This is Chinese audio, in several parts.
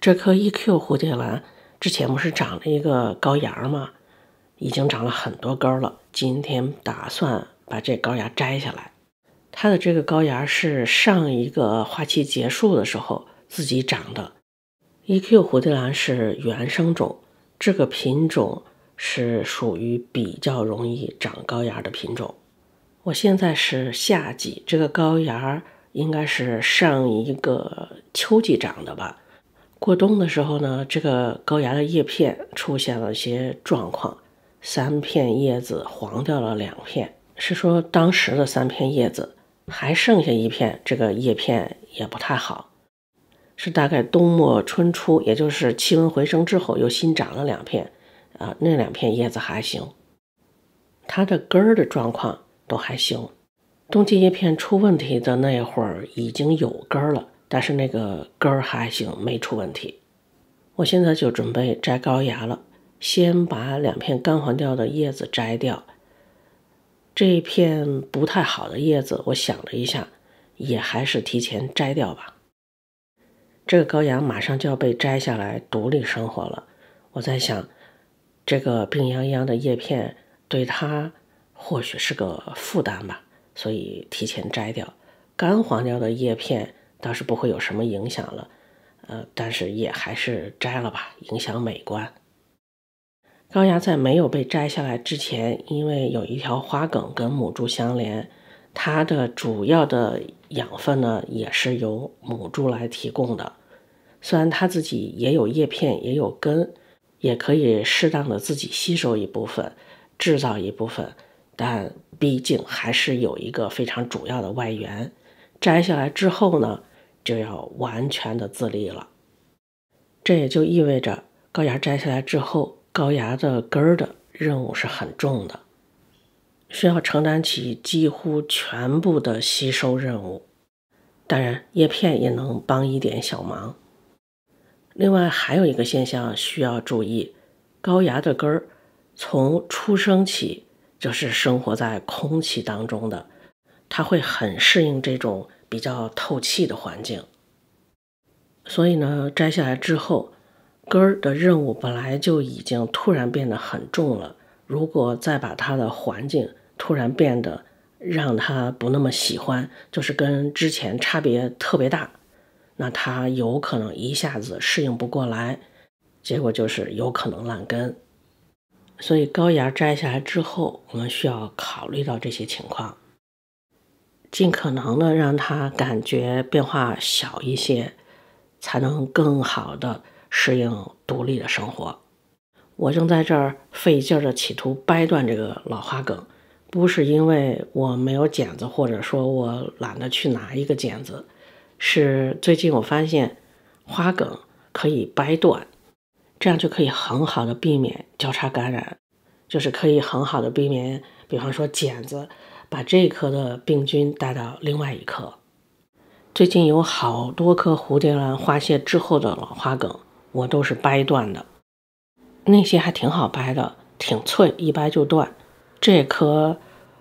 这棵 EQ 蝴蝶兰之前不是长了一个高芽吗？已经长了很多根了。今天打算把这高芽摘下来。它的这个高芽是上一个花期结束的时候自己长的。EQ 蝴蝶兰是原生种，这个品种是属于比较容易长高芽的品种。我现在是夏季，这个高芽应该是上一个秋季长的吧。过冬的时候呢，这个高芽的叶片出现了些状况，三片叶子黄掉了两片，是说当时的三片叶子还剩下一片，这个叶片也不太好。是大概冬末春初，也就是气温回升之后，又新长了两片，啊，那两片叶子还行。它的根儿的状况都还行，冬季叶片出问题的那会儿已经有根了。但是那个根儿还行，没出问题。我现在就准备摘高芽了，先把两片干黄掉的叶子摘掉。这一片不太好的叶子，我想了一下，也还是提前摘掉吧。这个高芽马上就要被摘下来，独立生活了。我在想，这个病殃殃的叶片对它或许是个负担吧，所以提前摘掉干黄掉的叶片。倒是不会有什么影响了，呃，但是也还是摘了吧，影响美观。高芽在没有被摘下来之前，因为有一条花梗跟母株相连，它的主要的养分呢，也是由母株来提供的。虽然它自己也有叶片，也有根，也可以适当的自己吸收一部分，制造一部分，但毕竟还是有一个非常主要的外援。摘下来之后呢？就要完全的自立了，这也就意味着高芽摘下来之后，高芽的根儿的任务是很重的，需要承担起几乎全部的吸收任务。当然，叶片也能帮一点小忙。另外，还有一个现象需要注意：高芽的根儿从出生起就是生活在空气当中的，它会很适应这种。比较透气的环境，所以呢，摘下来之后，根儿的任务本来就已经突然变得很重了。如果再把它的环境突然变得让它不那么喜欢，就是跟之前差别特别大，那它有可能一下子适应不过来，结果就是有可能烂根。所以，高芽摘下来之后，我们需要考虑到这些情况。尽可能的让他感觉变化小一些，才能更好的适应独立的生活。我正在这儿费劲的企图掰断这个老花梗，不是因为我没有剪子，或者说我懒得去拿一个剪子，是最近我发现花梗可以掰断，这样就可以很好的避免交叉感染，就是可以很好的避免，比方说剪子。把这一颗的病菌带到另外一颗。最近有好多颗蝴蝶兰花谢之后的老花梗，我都是掰断的。那些还挺好掰的，挺脆，一掰就断。这颗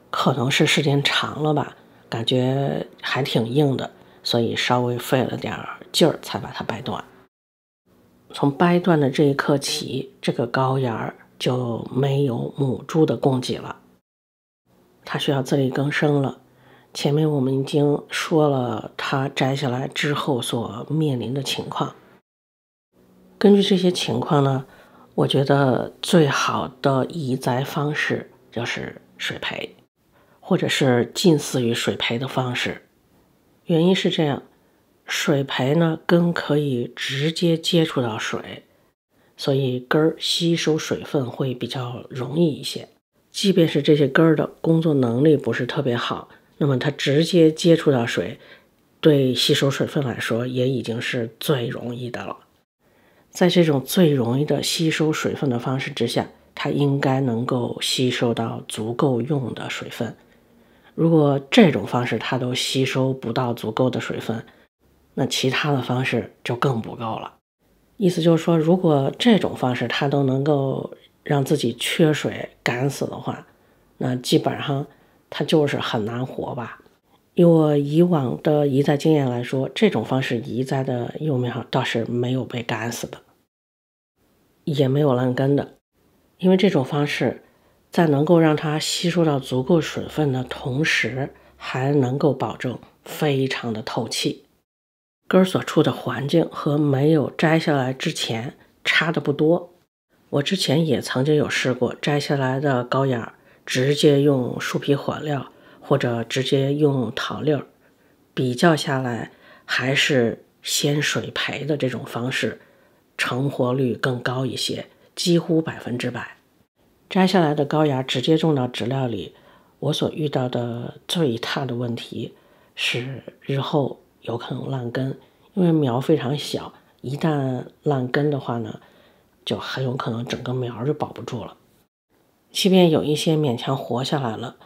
可能是时间长了吧，感觉还挺硬的，所以稍微费了点儿劲儿才把它掰断。从掰断的这一刻起，这个高芽就没有母株的供给了。它需要自力更生了。前面我们已经说了，它摘下来之后所面临的情况。根据这些情况呢，我觉得最好的移栽方式就是水培，或者是近似于水培的方式。原因是这样，水培呢根可以直接接触到水，所以根儿吸收水分会比较容易一些。即便是这些根儿的工作能力不是特别好，那么它直接接触到水，对吸收水分来说也已经是最容易的了。在这种最容易的吸收水分的方式之下，它应该能够吸收到足够用的水分。如果这种方式它都吸收不到足够的水分，那其他的方式就更不够了。意思就是说，如果这种方式它都能够。让自己缺水干死的话，那基本上它就是很难活吧。以我以往的移栽经验来说，这种方式移栽的幼苗倒是没有被干死的，也没有烂根的。因为这种方式在能够让它吸收到足够水分的同时，还能够保证非常的透气，根所处的环境和没有摘下来之前差的不多。我之前也曾经有试过摘下来的高芽，直接用树皮火料，或者直接用桃粒儿，比较下来还是先水培的这种方式，成活率更高一些，几乎百分之百。摘下来的高芽直接种到纸料里，我所遇到的最大的问题是日后有可能烂根，因为苗非常小，一旦烂根的话呢？就很有可能整个苗就保不住了。即便有一些勉强活下来了，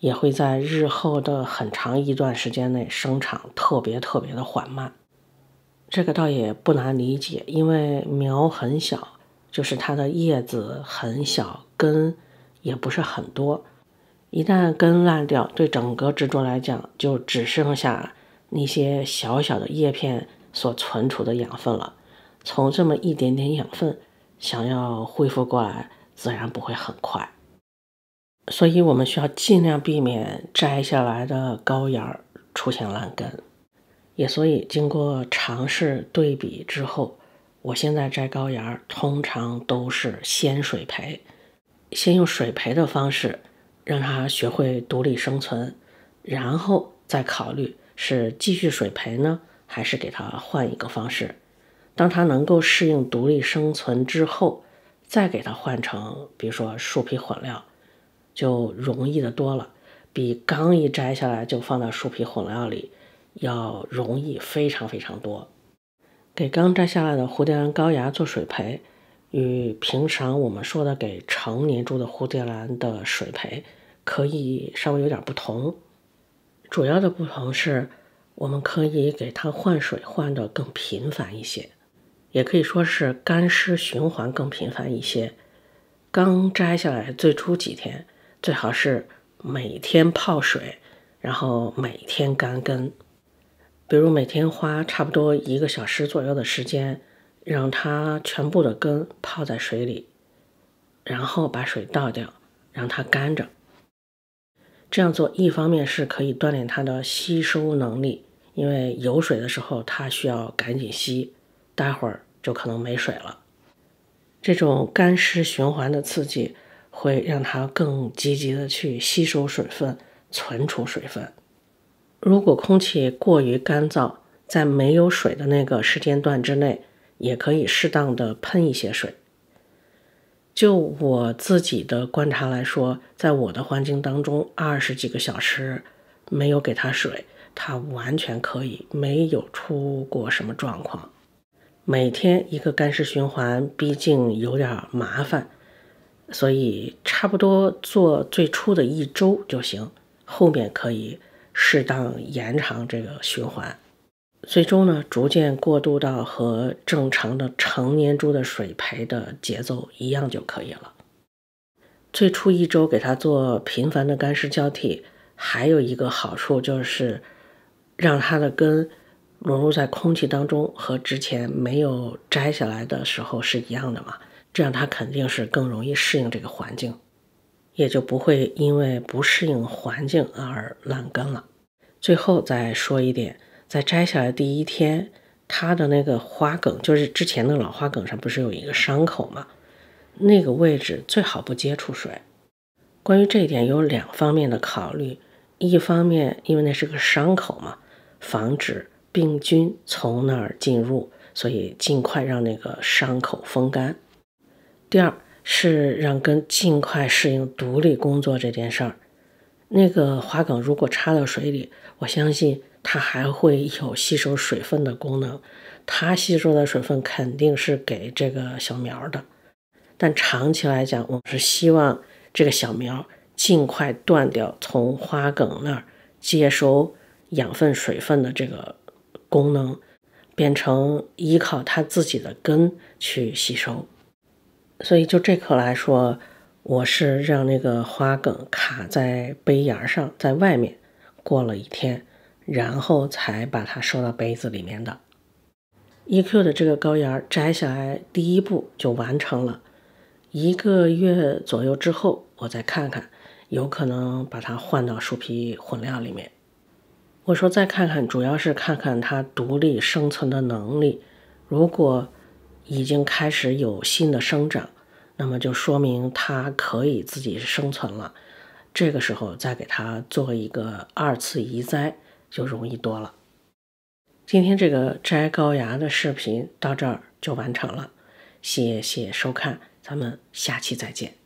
也会在日后的很长一段时间内生长特别特别的缓慢。这个倒也不难理解，因为苗很小，就是它的叶子很小，根也不是很多。一旦根烂掉，对整个植株来讲，就只剩下那些小小的叶片所存储的养分了。从这么一点点养分，想要恢复过来，自然不会很快，所以我们需要尽量避免摘下来的高芽出现烂根。也所以，经过尝试对比之后，我现在摘高芽通常都是先水培，先用水培的方式让它学会独立生存，然后再考虑是继续水培呢，还是给它换一个方式。当它能够适应独立生存之后，再给它换成比如说树皮混料，就容易的多了，比刚一摘下来就放到树皮混料里要容易非常非常多。给刚摘下来的蝴蝶兰高芽做水培，与平常我们说的给成年株的蝴蝶兰的水培可以稍微有点不同，主要的不同是我们可以给它换水换的更频繁一些。也可以说是干湿循环更频繁一些。刚摘下来最初几天，最好是每天泡水，然后每天干根。比如每天花差不多一个小时左右的时间，让它全部的根泡在水里，然后把水倒掉，让它干着。这样做一方面是可以锻炼它的吸收能力，因为有水的时候它需要赶紧吸。待会儿就可能没水了。这种干湿循环的刺激会让它更积极的去吸收水分、存储水分。如果空气过于干燥，在没有水的那个时间段之内，也可以适当的喷一些水。就我自己的观察来说，在我的环境当中，二十几个小时没有给它水，它完全可以没有出过什么状况。每天一个干湿循环，毕竟有点麻烦，所以差不多做最初的一周就行，后面可以适当延长这个循环，最终呢，逐渐过渡到和正常的成年株的水培的节奏一样就可以了。最初一周给它做频繁的干湿交替，还有一个好处就是让它的根。融入在空气当中，和之前没有摘下来的时候是一样的嘛？这样它肯定是更容易适应这个环境，也就不会因为不适应环境而烂根了。最后再说一点，在摘下来第一天，它的那个花梗，就是之前那个老花梗上不是有一个伤口吗？那个位置最好不接触水。关于这一点有两方面的考虑：一方面，因为那是个伤口嘛，防止。病菌从那儿进入，所以尽快让那个伤口风干。第二是让根尽快适应独立工作这件事儿。那个花梗如果插到水里，我相信它还会有吸收水分的功能。它吸收的水分肯定是给这个小苗的，但长期来讲，我是希望这个小苗尽快断掉从花梗那儿接收养分、水分的这个。功能变成依靠它自己的根去吸收，所以就这棵来说，我是让那个花梗卡在杯沿上，在外面过了一天，然后才把它收到杯子里面的。E Q 的这个高沿摘下来，第一步就完成了。一个月左右之后，我再看看，有可能把它换到树皮混料里面。我说再看看，主要是看看它独立生存的能力。如果已经开始有新的生长，那么就说明它可以自己生存了。这个时候再给它做一个二次移栽，就容易多了。今天这个摘高芽的视频到这儿就完成了，谢谢收看，咱们下期再见。